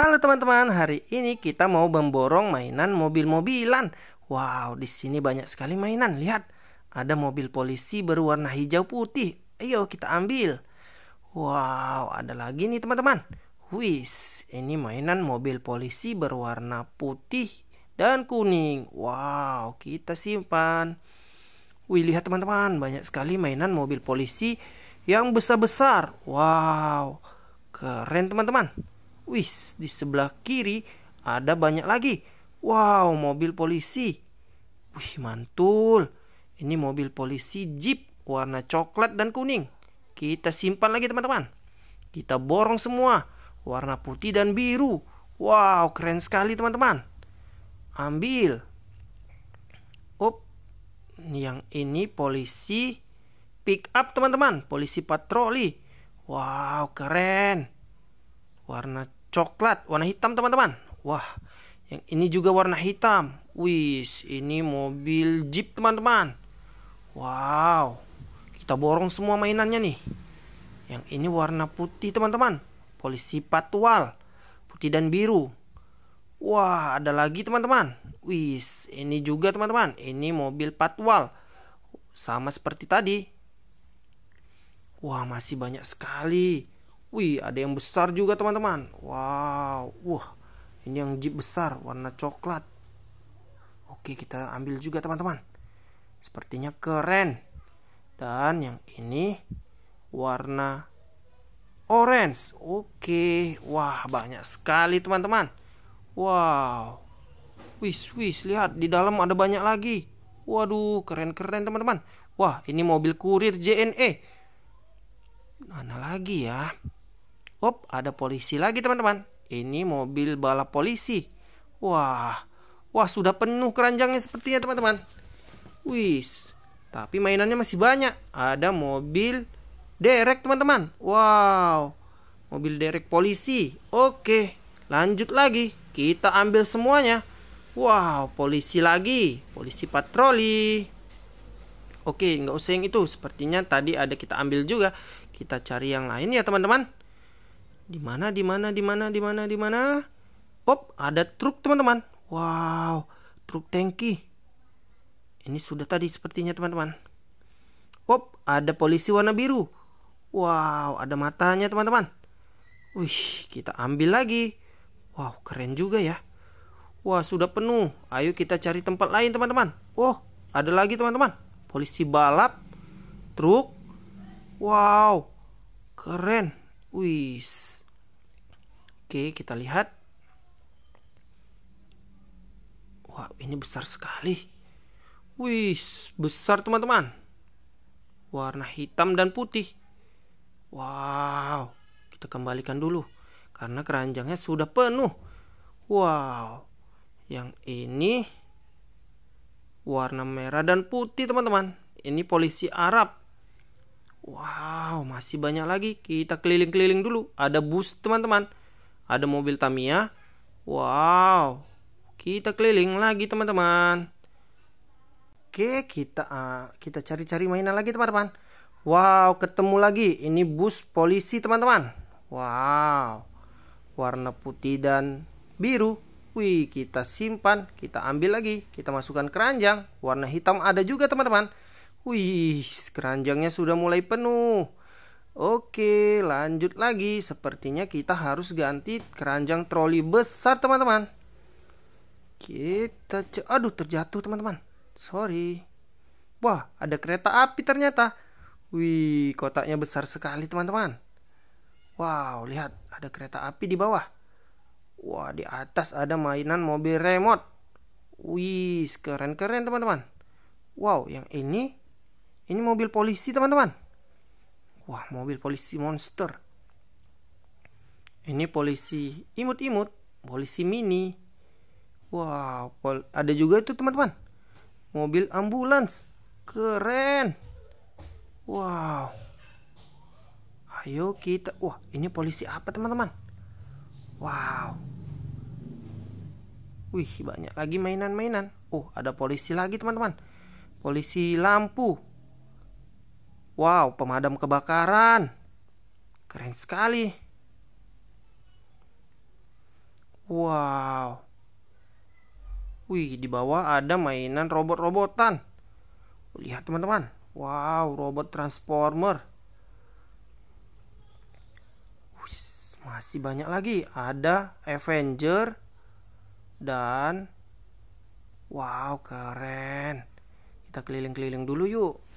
Halo teman-teman, hari ini kita mau memborong mainan mobil-mobilan. Wow, di sini banyak sekali mainan. Lihat, ada mobil polisi berwarna hijau putih. Ayo kita ambil. Wow, ada lagi nih teman-teman. Wis, ini mainan mobil polisi berwarna putih dan kuning. Wow, kita simpan. Wih, lihat teman-teman, banyak sekali mainan mobil polisi yang besar-besar. Wow, keren teman-teman. Wis, di sebelah kiri ada banyak lagi. Wow, mobil polisi. Wih, mantul. Ini mobil polisi Jeep warna coklat dan kuning. Kita simpan lagi, teman-teman. Kita borong semua. Warna putih dan biru. Wow, keren sekali, teman-teman. Ambil. Up. Yang ini polisi pick up, teman-teman. Polisi patroli. Wow, keren. Warna coklat warna hitam teman-teman wah yang ini juga warna hitam wis ini mobil jeep teman-teman wow kita borong semua mainannya nih yang ini warna putih teman-teman polisi patwal putih dan biru wah ada lagi teman-teman wis ini juga teman-teman ini mobil patwal sama seperti tadi wah masih banyak sekali Wih, ada yang besar juga teman-teman. Wow, wah, ini yang jeep besar warna coklat. Oke, kita ambil juga teman-teman. Sepertinya keren. Dan yang ini warna orange. Oke, wah banyak sekali teman-teman. Wow. Wis, wis, lihat di dalam ada banyak lagi. Waduh, keren-keren teman-teman. Wah, ini mobil kurir JNE. Mana lagi ya? Wop, ada polisi lagi teman-teman. Ini mobil balap polisi. Wah, wah sudah penuh keranjangnya sepertinya teman-teman. Wis, tapi mainannya masih banyak. Ada mobil derek teman-teman. Wow, mobil derek polisi. Oke, lanjut lagi. Kita ambil semuanya. Wow, polisi lagi. Polisi patroli. Oke, nggak usah yang itu. Sepertinya tadi ada kita ambil juga. Kita cari yang lain ya teman-teman di mana di mana di mana di mana di mana op ada truk teman-teman wow truk tangki ini sudah tadi sepertinya teman-teman op ada polisi warna biru wow ada matanya teman-teman wih kita ambil lagi wow keren juga ya wah sudah penuh ayo kita cari tempat lain teman-teman Oh, ada lagi teman-teman polisi balap truk wow keren Wih. Oke, kita lihat. Wah, ini besar sekali. Wih, besar teman-teman. Warna hitam dan putih. Wow, kita kembalikan dulu. Karena keranjangnya sudah penuh. Wow, yang ini warna merah dan putih teman-teman. Ini polisi Arab. Wow, masih banyak lagi. Kita keliling-keliling dulu. Ada bus teman-teman ada mobil Tamiya. Wow, kita keliling lagi teman-teman. Oke, kita uh, kita cari-cari mainan lagi teman-teman. Wow, ketemu lagi. Ini bus polisi teman-teman. Wow, warna putih dan biru. Wih, kita simpan, kita ambil lagi, kita masukkan keranjang. Warna hitam ada juga teman-teman. Wih, keranjangnya sudah mulai penuh. Oke, lanjut lagi. Sepertinya kita harus ganti keranjang troli besar, teman-teman. Kita cek. Aduh, terjatuh, teman-teman. Sorry. Wah, ada kereta api ternyata. Wih, kotaknya besar sekali, teman-teman. Wow, lihat. Ada kereta api di bawah. Wah, di atas ada mainan mobil remote. Wih, keren-keren, teman-teman. Wow, yang ini... Ini mobil polisi, teman-teman. Wah, mobil polisi monster. Ini polisi imut-imut, polisi mini. Wah, pol ada juga itu teman-teman. Mobil ambulans. Keren. Wow. Ayo kita. Wah, ini polisi apa teman-teman? Wow. Wih, banyak lagi mainan-mainan. Oh, ada polisi lagi teman-teman. Polisi lampu. Wow, pemadam kebakaran. Keren sekali. Wow. Wih, di bawah ada mainan robot-robotan. Lihat teman-teman. Wow, robot transformer. Wih, masih banyak lagi. Ada Avenger dan wow, keren. Kita keliling-keliling dulu yuk.